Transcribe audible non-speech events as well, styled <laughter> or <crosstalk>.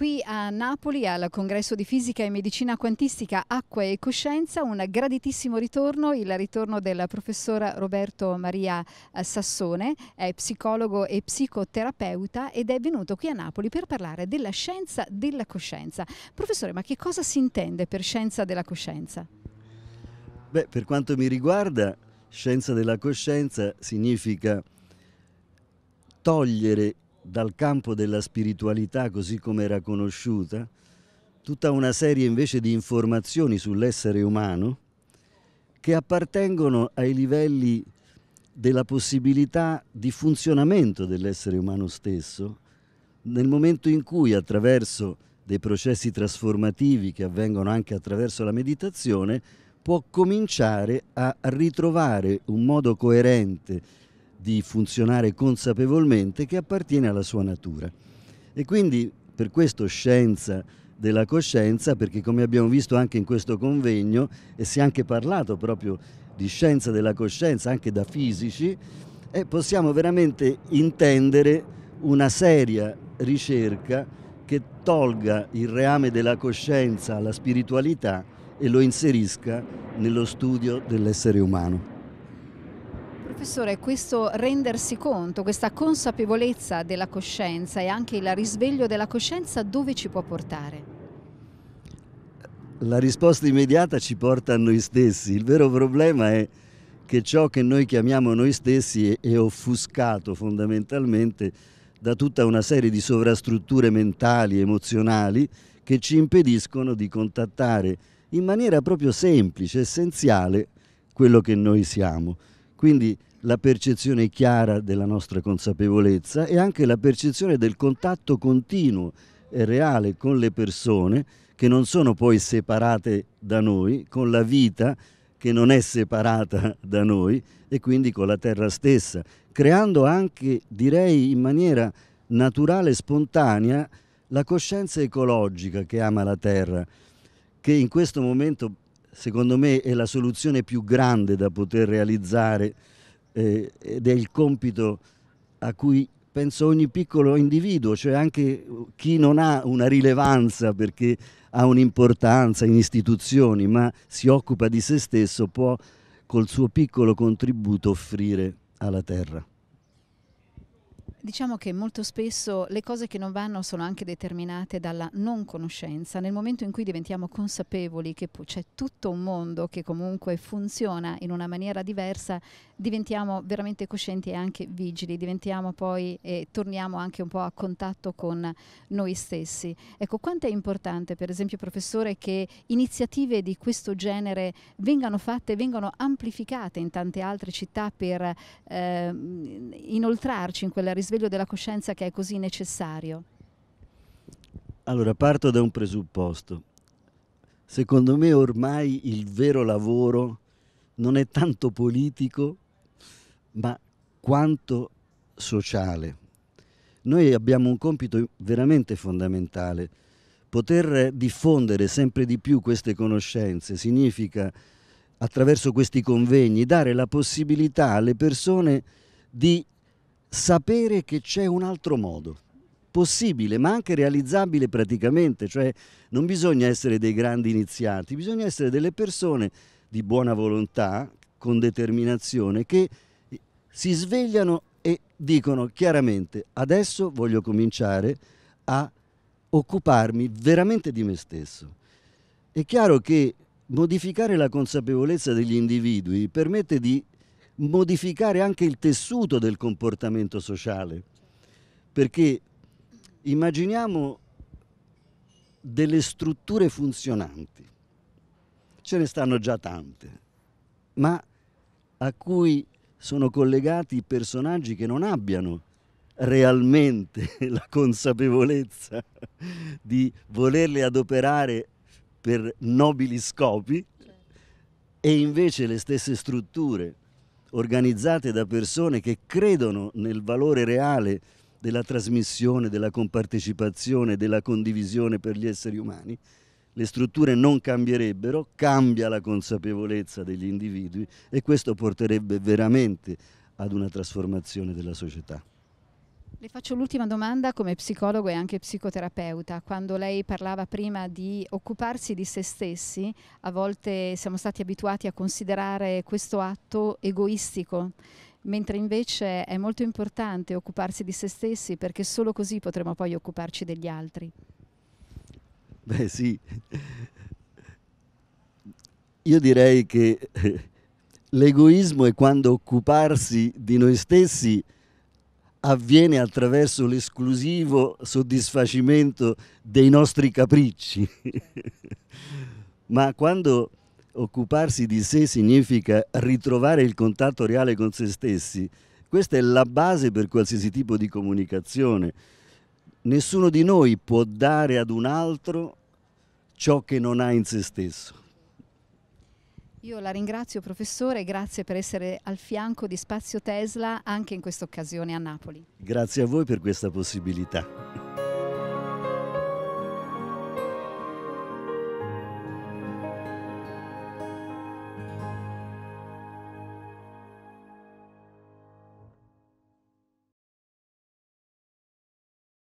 qui a Napoli al congresso di fisica e medicina quantistica Acqua e Coscienza, un graditissimo ritorno, il ritorno del professor Roberto Maria eh, Sassone, è psicologo e psicoterapeuta ed è venuto qui a Napoli per parlare della scienza della coscienza. Professore, ma che cosa si intende per scienza della coscienza? Beh, per quanto mi riguarda, scienza della coscienza significa togliere dal campo della spiritualità così come era conosciuta, tutta una serie invece di informazioni sull'essere umano che appartengono ai livelli della possibilità di funzionamento dell'essere umano stesso, nel momento in cui attraverso dei processi trasformativi che avvengono anche attraverso la meditazione, può cominciare a ritrovare un modo coerente di funzionare consapevolmente che appartiene alla sua natura. E quindi per questo scienza della coscienza, perché come abbiamo visto anche in questo convegno, e si è anche parlato proprio di scienza della coscienza anche da fisici, eh, possiamo veramente intendere una seria ricerca che tolga il reame della coscienza alla spiritualità e lo inserisca nello studio dell'essere umano. Professore, questo rendersi conto, questa consapevolezza della coscienza e anche il risveglio della coscienza dove ci può portare? La risposta immediata ci porta a noi stessi. Il vero problema è che ciò che noi chiamiamo noi stessi è offuscato fondamentalmente da tutta una serie di sovrastrutture mentali, emozionali, che ci impediscono di contattare in maniera proprio semplice, essenziale, quello che noi siamo. Quindi la percezione chiara della nostra consapevolezza e anche la percezione del contatto continuo e reale con le persone che non sono poi separate da noi, con la vita che non è separata da noi e quindi con la terra stessa, creando anche, direi in maniera naturale e spontanea, la coscienza ecologica che ama la terra, che in questo momento secondo me è la soluzione più grande da poter realizzare eh, ed è il compito a cui penso ogni piccolo individuo, cioè anche chi non ha una rilevanza perché ha un'importanza in istituzioni, ma si occupa di se stesso, può col suo piccolo contributo offrire alla terra. Diciamo che molto spesso le cose che non vanno sono anche determinate dalla non conoscenza. Nel momento in cui diventiamo consapevoli che c'è tutto un mondo che comunque funziona in una maniera diversa, diventiamo veramente coscienti e anche vigili, diventiamo poi e eh, torniamo anche un po' a contatto con noi stessi. Ecco, quanto è importante, per esempio, professore, che iniziative di questo genere vengano fatte, vengano amplificate in tante altre città per eh, inoltrarci in quella risorsa risveglio della coscienza che è così necessario? Allora, parto da un presupposto. Secondo me ormai il vero lavoro non è tanto politico, ma quanto sociale. Noi abbiamo un compito veramente fondamentale. Poter diffondere sempre di più queste conoscenze significa, attraverso questi convegni, dare la possibilità alle persone di sapere che c'è un altro modo, possibile ma anche realizzabile praticamente, cioè non bisogna essere dei grandi iniziati, bisogna essere delle persone di buona volontà, con determinazione, che si svegliano e dicono chiaramente adesso voglio cominciare a occuparmi veramente di me stesso. È chiaro che modificare la consapevolezza degli individui permette di modificare anche il tessuto del comportamento sociale, perché immaginiamo delle strutture funzionanti, ce ne stanno già tante, ma a cui sono collegati personaggi che non abbiano realmente <laughs> la consapevolezza di volerle adoperare per nobili scopi e invece le stesse strutture organizzate da persone che credono nel valore reale della trasmissione, della compartecipazione, della condivisione per gli esseri umani, le strutture non cambierebbero, cambia la consapevolezza degli individui e questo porterebbe veramente ad una trasformazione della società. Le faccio l'ultima domanda come psicologo e anche psicoterapeuta. Quando lei parlava prima di occuparsi di se stessi, a volte siamo stati abituati a considerare questo atto egoistico mentre invece è molto importante occuparsi di se stessi perché solo così potremo poi occuparci degli altri. Beh sì, io direi che <laughs> l'egoismo è quando occuparsi di noi stessi avviene attraverso l'esclusivo soddisfacimento dei nostri capricci. <laughs> Ma quando occuparsi di sé significa ritrovare il contatto reale con se stessi, questa è la base per qualsiasi tipo di comunicazione. Nessuno di noi può dare ad un altro ciò che non ha in se stesso. Io la ringrazio professore, grazie per essere al fianco di Spazio Tesla anche in questa occasione a Napoli. Grazie a voi per questa possibilità.